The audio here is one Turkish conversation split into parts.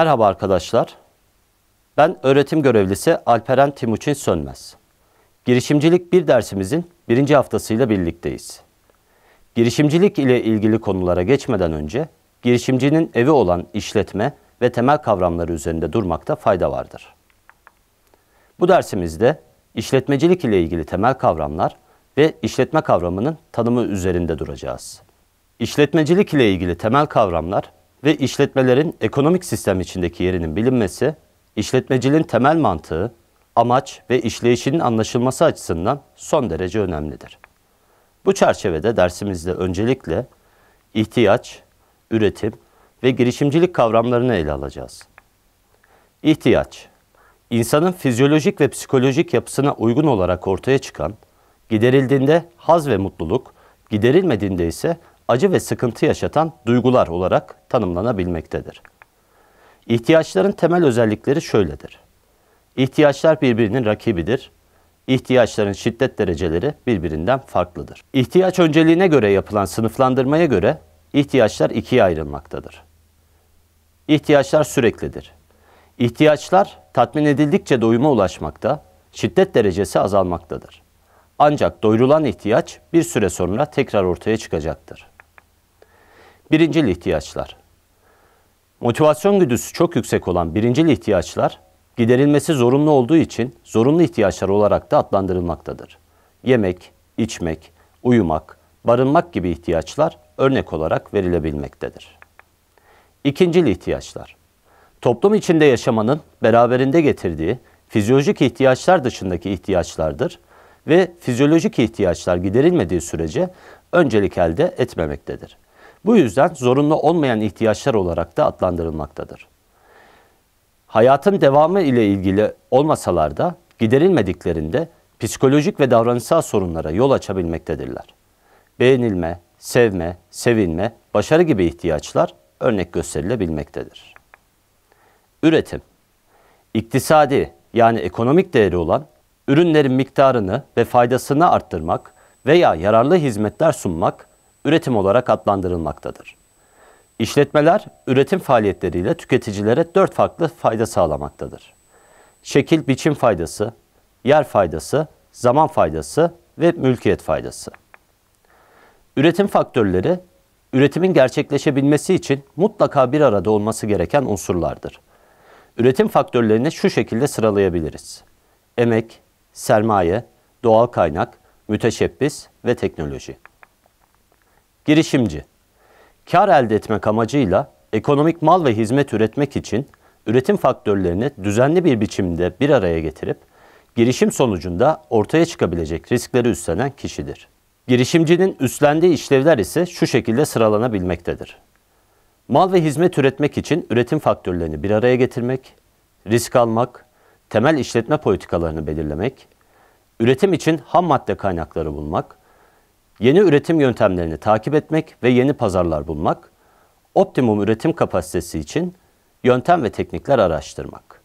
Merhaba arkadaşlar. Ben öğretim görevlisi Alperen Timuçin Sönmez. Girişimcilik bir dersimizin birinci haftasıyla birlikteyiz. Girişimcilik ile ilgili konulara geçmeden önce girişimcinin evi olan işletme ve temel kavramları üzerinde durmakta fayda vardır. Bu dersimizde işletmecilik ile ilgili temel kavramlar ve işletme kavramının tanımı üzerinde duracağız. İşletmecilik ile ilgili temel kavramlar ve işletmelerin ekonomik sistem içindeki yerinin bilinmesi, işletmecilin temel mantığı, amaç ve işleyişinin anlaşılması açısından son derece önemlidir. Bu çerçevede dersimizde öncelikle ihtiyaç, üretim ve girişimcilik kavramlarını ele alacağız. İhtiyaç, insanın fizyolojik ve psikolojik yapısına uygun olarak ortaya çıkan, giderildiğinde haz ve mutluluk, giderilmediğinde ise acı ve sıkıntı yaşatan duygular olarak tanımlanabilmektedir. İhtiyaçların temel özellikleri şöyledir. İhtiyaçlar birbirinin rakibidir. İhtiyaçların şiddet dereceleri birbirinden farklıdır. İhtiyaç önceliğine göre yapılan sınıflandırmaya göre ihtiyaçlar ikiye ayrılmaktadır. İhtiyaçlar süreklidir. İhtiyaçlar tatmin edildikçe doyuma ulaşmakta, şiddet derecesi azalmaktadır. Ancak doyurulan ihtiyaç bir süre sonra tekrar ortaya çıkacaktır birincil ihtiyaçlar. Motivasyon güdüsü çok yüksek olan birincil ihtiyaçlar giderilmesi zorunlu olduğu için zorunlu ihtiyaçlar olarak da adlandırılmaktadır. Yemek, içmek, uyumak, barınmak gibi ihtiyaçlar örnek olarak verilebilmektedir. İkincil ihtiyaçlar. Toplum içinde yaşamanın beraberinde getirdiği fizyolojik ihtiyaçlar dışındaki ihtiyaçlardır ve fizyolojik ihtiyaçlar giderilmediği sürece öncelik elde etmemektedir. Bu yüzden zorunlu olmayan ihtiyaçlar olarak da adlandırılmaktadır. Hayatın devamı ile ilgili olmasalar da giderilmediklerinde psikolojik ve davranışsal sorunlara yol açabilmektedirler. Beğenilme, sevme, sevinme, başarı gibi ihtiyaçlar örnek gösterilebilmektedir. Üretim İktisadi yani ekonomik değeri olan ürünlerin miktarını ve faydasını arttırmak veya yararlı hizmetler sunmak üretim olarak adlandırılmaktadır. İşletmeler üretim faaliyetleriyle tüketicilere dört farklı fayda sağlamaktadır. Şekil biçim faydası, yer faydası, zaman faydası ve mülkiyet faydası. Üretim faktörleri, üretimin gerçekleşebilmesi için mutlaka bir arada olması gereken unsurlardır. Üretim faktörlerini şu şekilde sıralayabiliriz. Emek, sermaye, doğal kaynak, müteşebbis ve teknoloji. Girişimci, kar elde etmek amacıyla ekonomik mal ve hizmet üretmek için üretim faktörlerini düzenli bir biçimde bir araya getirip girişim sonucunda ortaya çıkabilecek riskleri üstlenen kişidir. Girişimcinin üstlendiği işlevler ise şu şekilde sıralanabilmektedir. Mal ve hizmet üretmek için üretim faktörlerini bir araya getirmek, risk almak, temel işletme politikalarını belirlemek, üretim için ham madde kaynakları bulmak, yeni üretim yöntemlerini takip etmek ve yeni pazarlar bulmak, optimum üretim kapasitesi için yöntem ve teknikler araştırmak.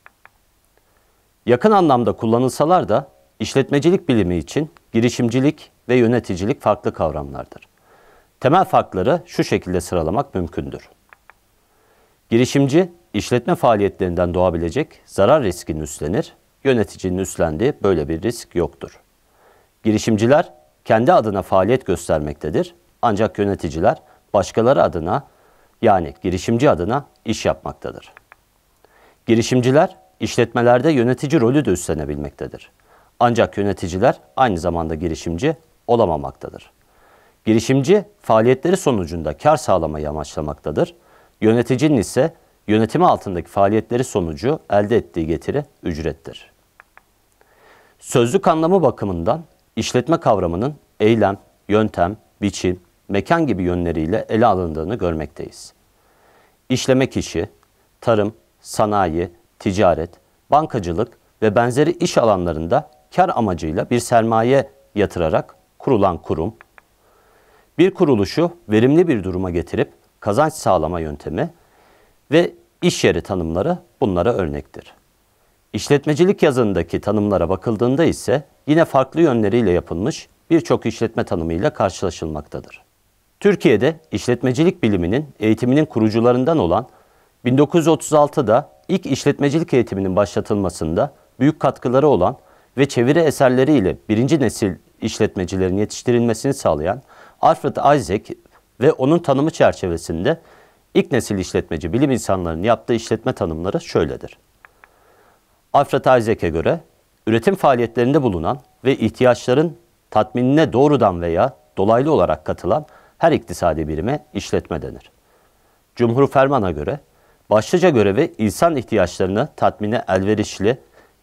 Yakın anlamda kullanılsalar da işletmecilik bilimi için girişimcilik ve yöneticilik farklı kavramlardır. Temel farkları şu şekilde sıralamak mümkündür. Girişimci, işletme faaliyetlerinden doğabilecek zarar riskini üstlenir, yöneticinin üstlendiği böyle bir risk yoktur. Girişimciler, kendi adına faaliyet göstermektedir. Ancak yöneticiler başkaları adına yani girişimci adına iş yapmaktadır. Girişimciler işletmelerde yönetici rolü de üstlenebilmektedir. Ancak yöneticiler aynı zamanda girişimci olamamaktadır. Girişimci faaliyetleri sonucunda kar sağlamayı amaçlamaktadır. Yöneticinin ise yönetimi altındaki faaliyetleri sonucu elde ettiği getiri ücrettir. Sözlük anlamı bakımından işletme kavramının eylem, yöntem, biçim, mekan gibi yönleriyle ele alındığını görmekteyiz. İşleme kişi, tarım, sanayi, ticaret, bankacılık ve benzeri iş alanlarında kar amacıyla bir sermaye yatırarak kurulan kurum, bir kuruluşu verimli bir duruma getirip kazanç sağlama yöntemi ve iş yeri tanımları bunlara örnektir. İşletmecilik yazındaki tanımlara bakıldığında ise yine farklı yönleriyle yapılmış birçok işletme tanımıyla karşılaşılmaktadır. Türkiye'de işletmecilik biliminin eğitiminin kurucularından olan 1936'da ilk işletmecilik eğitiminin başlatılmasında büyük katkıları olan ve çeviri eserleriyle birinci nesil işletmecilerin yetiştirilmesini sağlayan Alfred Isaac ve onun tanımı çerçevesinde ilk nesil işletmeci bilim insanlarının yaptığı işletme tanımları şöyledir. Alfred Isaac'e göre üretim faaliyetlerinde bulunan ve ihtiyaçların tatminine doğrudan veya dolaylı olarak katılan her iktisadi birime işletme denir. Cumhur Ferman'a göre başlıca görevi insan ihtiyaçlarını tatmine elverişli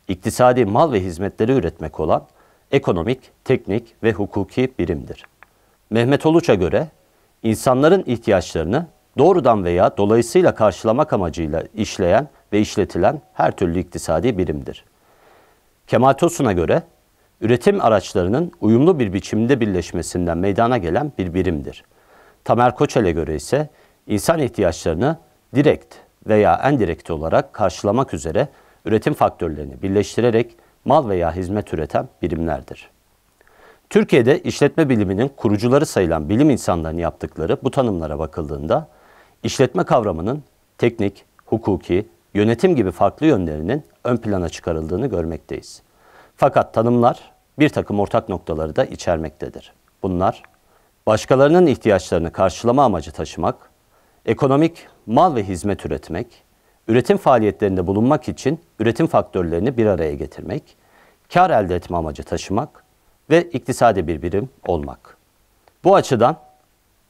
iktisadi mal ve hizmetleri üretmek olan ekonomik, teknik ve hukuki birimdir. Mehmet Oluç'a göre insanların ihtiyaçlarını doğrudan veya dolayısıyla karşılamak amacıyla işleyen ve işletilen her türlü iktisadi birimdir. Kemal Tosun'a göre üretim araçlarının uyumlu bir biçimde birleşmesinden meydana gelen bir birimdir. Tamer Koçel'e göre ise insan ihtiyaçlarını direkt veya endirekt olarak karşılamak üzere üretim faktörlerini birleştirerek mal veya hizmet üreten birimlerdir. Türkiye'de işletme biliminin kurucuları sayılan bilim insanlarının yaptıkları bu tanımlara bakıldığında işletme kavramının teknik, hukuki, yönetim gibi farklı yönlerinin ön plana çıkarıldığını görmekteyiz. Fakat tanımlar bir takım ortak noktaları da içermektedir. Bunlar başkalarının ihtiyaçlarını karşılama amacı taşımak, ekonomik mal ve hizmet üretmek, üretim faaliyetlerinde bulunmak için üretim faktörlerini bir araya getirmek, kar elde etme amacı taşımak ve iktisadi bir birim olmak. Bu açıdan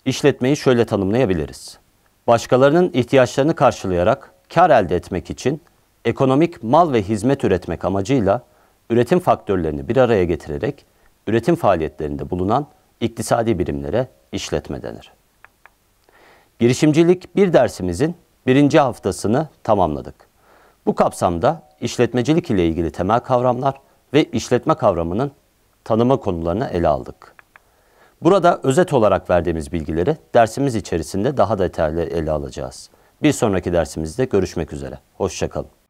işletmeyi şöyle tanımlayabiliriz. Başkalarının ihtiyaçlarını karşılayarak kar elde etmek için ekonomik mal ve hizmet üretmek amacıyla üretim faktörlerini bir araya getirerek üretim faaliyetlerinde bulunan iktisadi birimlere işletme denir. Girişimcilik bir dersimizin birinci haftasını tamamladık. Bu kapsamda işletmecilik ile ilgili temel kavramlar ve işletme kavramının tanıma konularını ele aldık. Burada özet olarak verdiğimiz bilgileri dersimiz içerisinde daha detaylı ele alacağız. Bir sonraki dersimizde görüşmek üzere. Hoşçakalın.